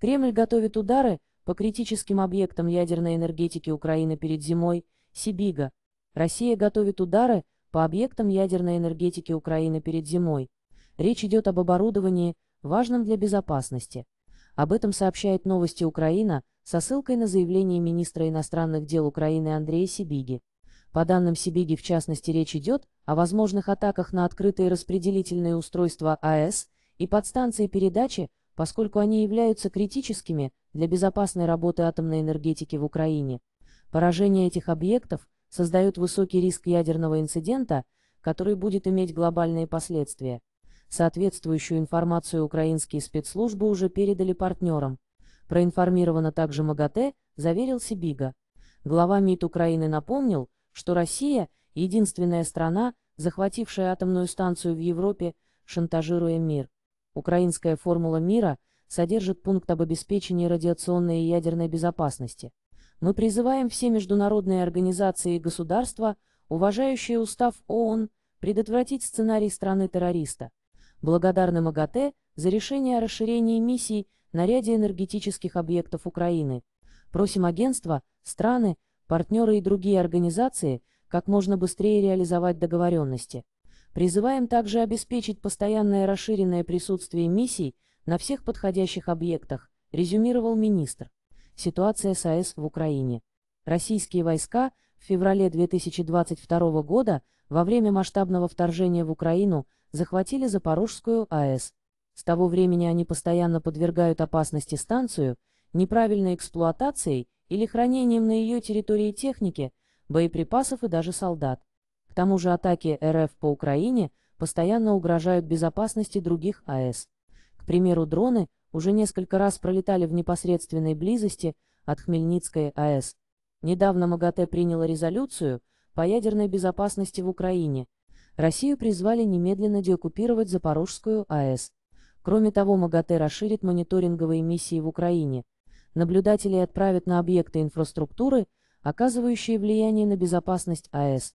Кремль готовит удары по критическим объектам ядерной энергетики Украины перед зимой, Сибига. Россия готовит удары по объектам ядерной энергетики Украины перед зимой. Речь идет об оборудовании, важном для безопасности. Об этом сообщает новости Украина со ссылкой на заявление министра иностранных дел Украины Андрея Сибиги. По данным Сибиги, в частности, речь идет о возможных атаках на открытые распределительные устройства АЭС и подстанции передачи поскольку они являются критическими для безопасной работы атомной энергетики в Украине. Поражение этих объектов создает высокий риск ядерного инцидента, который будет иметь глобальные последствия. Соответствующую информацию украинские спецслужбы уже передали партнерам. Проинформировано также МАГАТЭ, заверил Сибига. Глава МИД Украины напомнил, что Россия – единственная страна, захватившая атомную станцию в Европе, шантажируя мир. Украинская формула мира содержит пункт об обеспечении радиационной и ядерной безопасности. Мы призываем все международные организации и государства, уважающие устав ООН, предотвратить сценарий страны-террориста. Благодарны МАГАТЭ за решение о расширении миссий на ряде энергетических объектов Украины. Просим агентства, страны, партнеры и другие организации как можно быстрее реализовать договоренности. Призываем также обеспечить постоянное расширенное присутствие миссий на всех подходящих объектах, резюмировал министр. Ситуация с АЭС в Украине. Российские войска в феврале 2022 года во время масштабного вторжения в Украину захватили Запорожскую АЭС. С того времени они постоянно подвергают опасности станцию, неправильной эксплуатацией или хранением на ее территории техники, боеприпасов и даже солдат тому же атаки РФ по Украине постоянно угрожают безопасности других АЭС. К примеру, дроны уже несколько раз пролетали в непосредственной близости от Хмельницкой АЭС. Недавно МАГАТЭ приняло резолюцию по ядерной безопасности в Украине. Россию призвали немедленно деоккупировать Запорожскую АЭС. Кроме того, МАГАТЭ расширит мониторинговые миссии в Украине. Наблюдатели отправят на объекты инфраструктуры, оказывающие влияние на безопасность АЭС.